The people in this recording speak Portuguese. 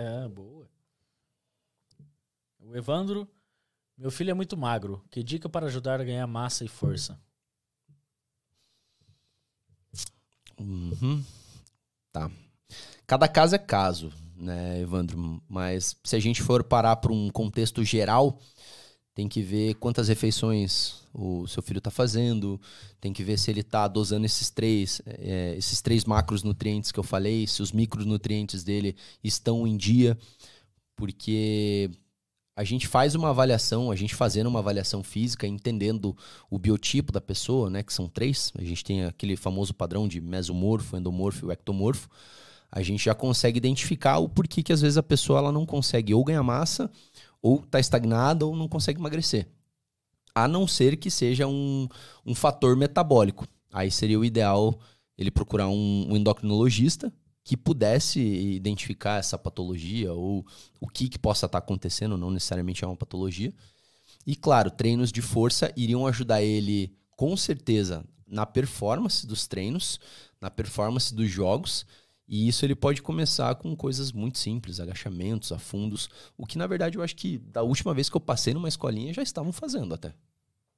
É, boa. O Evandro, meu filho é muito magro. Que dica para ajudar a ganhar massa e força? Uhum. Tá. Cada caso é caso, né, Evandro? Mas se a gente for parar para um contexto geral, tem que ver quantas refeições o seu filho está fazendo, tem que ver se ele está dosando esses três, é, esses três macronutrientes que eu falei, se os micronutrientes dele estão em dia, porque a gente faz uma avaliação, a gente fazendo uma avaliação física, entendendo o biotipo da pessoa, né, que são três, a gente tem aquele famoso padrão de mesomorfo, endomorfo e ectomorfo, a gente já consegue identificar o porquê que às vezes a pessoa ela não consegue ou ganhar massa ou está estagnada ou não consegue emagrecer. A não ser que seja um, um fator metabólico. Aí seria o ideal ele procurar um, um endocrinologista que pudesse identificar essa patologia ou o que, que possa estar tá acontecendo, não necessariamente é uma patologia. E claro, treinos de força iriam ajudar ele com certeza na performance dos treinos, na performance dos jogos e isso ele pode começar com coisas muito simples, agachamentos, afundos, o que na verdade eu acho que da última vez que eu passei numa escolinha já estavam fazendo até.